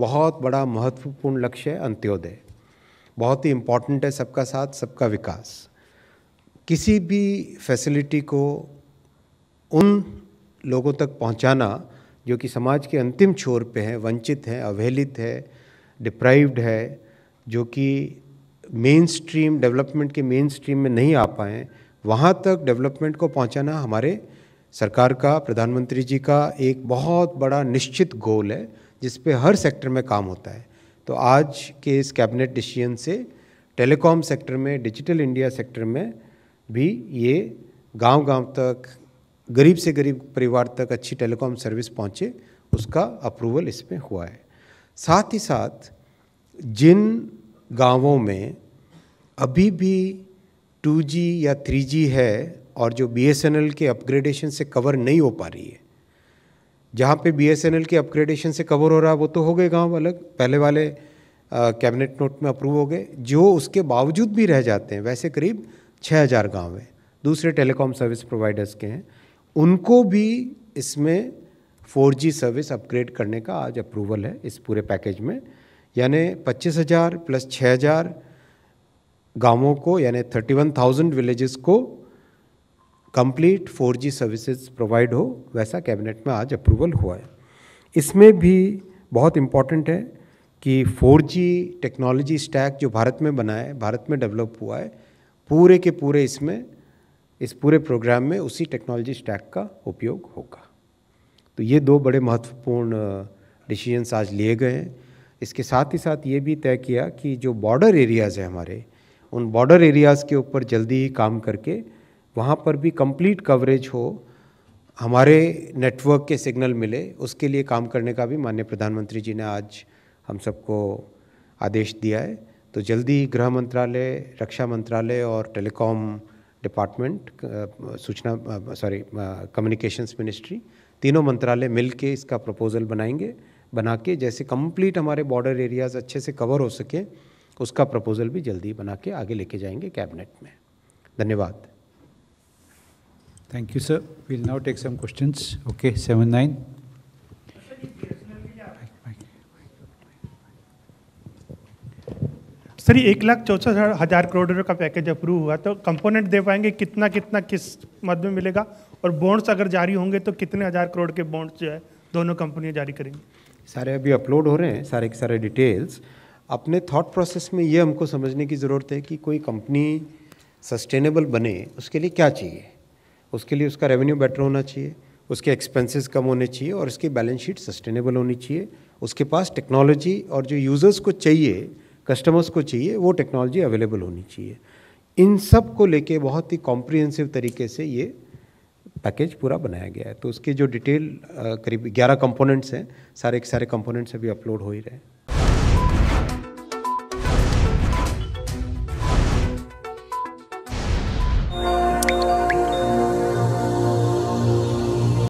बहुत बड़ा महत्वपूर्ण लक्ष्य है अंत्योदय बहुत ही इम्पॉर्टेंट है सबका साथ सबका विकास किसी भी फैसिलिटी को उन लोगों तक पहुंचाना जो कि समाज के अंतिम छोर पे हैं वंचित हैं अवहेलित है डिप्राइव्ड है जो कि मेन स्ट्रीम डेवलपमेंट के मेन स्ट्रीम में नहीं आ पाए वहाँ तक डेवलपमेंट को पहुँचाना हमारे सरकार का प्रधानमंत्री जी का एक बहुत बड़ा निश्चित गोल है जिस पे हर सेक्टर में काम होता है तो आज के इस कैबिनेट डिसीजन से टेलीकॉम सेक्टर में डिजिटल इंडिया सेक्टर में भी ये गांव-गांव तक गरीब से गरीब परिवार तक अच्छी टेलीकॉम सर्विस पहुंचे उसका अप्रूवल इसमें हुआ है साथ ही साथ जिन गांवों में अभी भी 2G या 3G है और जो BSNL के अपग्रेडेशन से कवर नहीं हो पा रही है जहाँ पे बीएसएनएल के अपग्रेडेशन से कवर हो रहा है वो तो हो गए गांव अलग पहले वाले कैबिनेट नोट में अप्रूव हो गए जो उसके बावजूद भी रह जाते हैं वैसे करीब 6000 हज़ार गाँव हैं दूसरे टेलीकॉम सर्विस प्रोवाइडर्स के हैं उनको भी इसमें 4G सर्विस अपग्रेड करने का आज अप्रूवल है इस पूरे पैकेज में यानी 25,000 प्लस 6,000 गांवों को यानी 31,000 विलेजेस को कंप्लीट 4G सर्विसेज प्रोवाइड हो वैसा कैबिनेट में आज अप्रूवल हुआ है इसमें भी बहुत इम्पॉर्टेंट है कि 4G टेक्नोलॉजी स्टैक जो भारत में बना है भारत में डेवलप हुआ है पूरे के पूरे इसमें इस पूरे प्रोग्राम में उसी टेक्नोलॉजी स्टैक का उपयोग होगा तो ये दो बड़े महत्वपूर्ण डिसीजंस आज लिए गए हैं इसके साथ ही साथ ये भी तय किया कि जो बॉर्डर एरियाज़ हैं हमारे उन बॉर्डर एरियाज़ के ऊपर जल्दी ही काम करके वहाँ पर भी कंप्लीट कवरेज हो हमारे नेटवर्क के सिग्नल मिले उसके लिए काम करने का भी माननीय प्रधानमंत्री जी ने आज हम सबको आदेश दिया है तो जल्दी गृह मंत्रालय रक्षा मंत्रालय और टेलीकॉम डिपार्टमेंट सूचना सॉरी कम्युनिकेशंस मिनिस्ट्री तीनों मंत्रालय मिल के इसका प्रपोज़ल बनाएंगे बना के जैसे कंप्लीट हमारे बॉर्डर एरियाज़ अच्छे से कवर हो सके उसका प्रपोज़ल भी जल्दी बना के आगे लेके जाएंगे कैबिनेट में धन्यवाद Thank you, sir. We'll now take some questions. Okay, 7-9. Sir एक लाख चौसठ हज़ार करोड़ रुपये का पैकेज अप्रूव हुआ तो कंपोनेंट दे पाएंगे कितना कितना किस मद में मिलेगा और बॉन्ड्स अगर जारी होंगे तो कितने हज़ार करोड़ के बॉन्ड्स जो है दोनों कंपनियां जारी करेंगी सारे अभी अपलोड हो रहे हैं सारे के सारे डिटेल्स अपने थॉट प्रोसेस में ये हमको समझने की ज़रूरत है कि कोई कंपनी सस्टेनेबल बने उसके लिए क्या चाहिए उसके लिए उसका रेवेन्यू बेटर होना चाहिए उसके एक्सपेंसेस कम होने चाहिए और इसकी बैलेंस शीट सस्टेनेबल होनी चाहिए उसके पास टेक्नोलॉजी और जो यूज़र्स को चाहिए कस्टमर्स को चाहिए वो टेक्नोलॉजी अवेलेबल होनी चाहिए इन सब को लेके बहुत ही कॉम्प्रिहेंसिव तरीके से ये पैकेज पूरा बनाया गया है तो उसके जो डिटेल करीब ग्यारह कंपोनेंट्स हैं सारे के सारे कंपोनेंट्स अभी अपलोड हो ही रहे हैं